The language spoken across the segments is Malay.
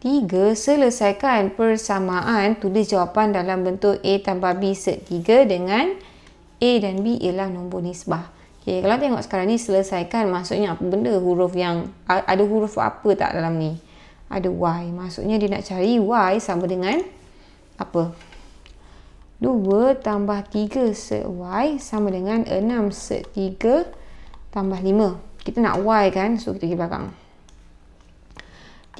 3. Selesaikan persamaan tulis jawapan dalam bentuk A tambah B set 3 dengan A dan B ialah nombor nisbah. Okay, kalau tengok sekarang ni selesaikan maksudnya apa benda huruf yang ada huruf apa tak dalam ni? Ada Y. Maksudnya dia nak cari Y sama dengan apa? 2 tambah 3 set Y sama dengan 6 set 3 tambah 5. Kita nak Y kan? So kita pergi belakang.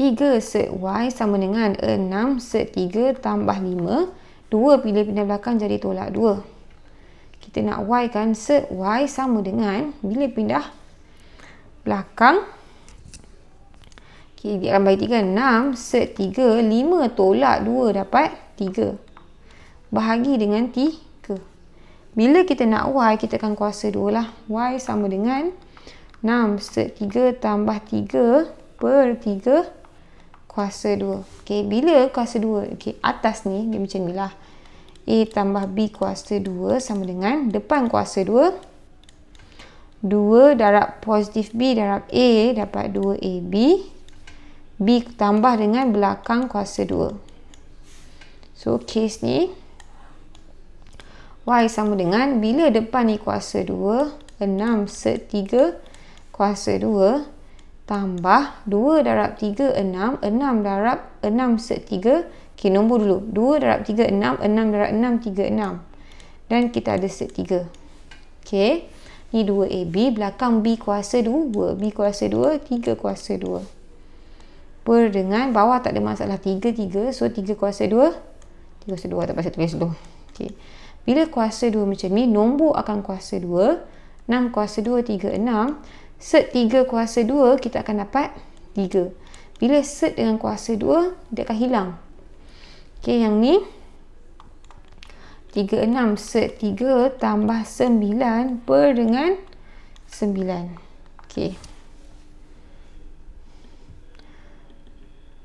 3 set Y sama dengan 6 set 3 tambah 5. 2 pilih pindah belakang jadi tolak 2. Kita nak Y kan set Y sama dengan bila pindah belakang. Okay, di dalam bagi 3, 6 set 3, 5 tolak 2 dapat 3. Bahagi dengan 3. Bila kita nak Y, kita akan kuasa 2 lah. Y sama dengan 6 set 3 tambah 3 per 3 kuasa 2. Okey, bila kuasa 2 okey atas ni dia macam ni lah. A tambah B kuasa 2 sama dengan depan kuasa 2. 2 darab positif B darab A dapat 2AB. B tambah dengan belakang kuasa 2. So, kes ni Y sama dengan bila depan ni kuasa 2, 6 set 3 kuasa 2, tambah 2 darab 3, 6, 6 darab 6 set 3. Okey, nombor dulu. 2 darab 3, 6, 6 darab 6, 3, 6. Dan kita ada set 3. Okey, ni 2AB, belakang B kuasa 2, B kuasa 2, 3 kuasa 2. Per dengan bawah tak ada masalah 3, 3, so 3 kuasa 2, 3 kuasa 2 tak pasal tulis dulu. Okey, bila kuasa 2 macam ni, nombor akan kuasa 2, 6 kuasa 2, 3, 6, set 3 kuasa 2 kita akan dapat 3 bila set dengan kuasa 2 dia akan hilang ok yang ni 36 set 3 tambah 9 per dengan 9 ok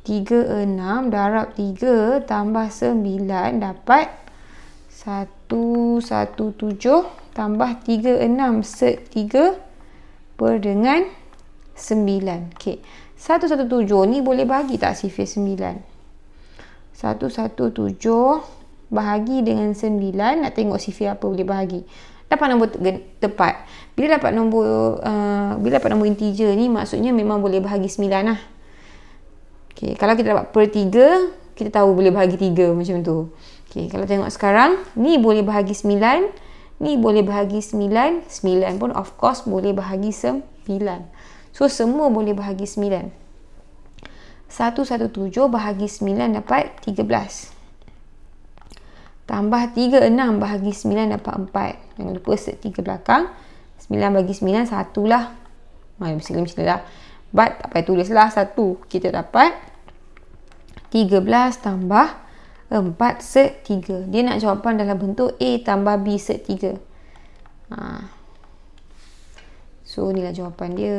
36 darab 3 tambah 9 dapat 117 tambah 36 set 3 tambah per dengan 9. Okey. 117 ni boleh bagi tak sifir 9? 117 bahagi dengan 9 nak tengok sifir apa boleh bahagi. Dapat nombor te- tepat. Bila dapat nombor uh, bila dapat nombor integer ni maksudnya memang boleh bahagi 9 lah. Okey, kalau kita dapat per 3, kita tahu boleh bahagi 3 macam tu. Okey, kalau tengok sekarang ni boleh bahagi 9 ni boleh bahagi 9, 9 pun of course boleh bahagi 9. So semua boleh bahagi 9. 117 bahagi 9 dapat 13. Tambah 36 bahagi 9 dapat 4. Jangan lupa set 3 belakang. 9 bagi 9, 1 lah. Mari bersilin macam lah. But tak payah tulis lah, 1 kita dapat. 13 tambah 36 4 set 3. Dia nak jawapan dalam bentuk A tambah B set 3. Ha. So, inilah jawapan dia.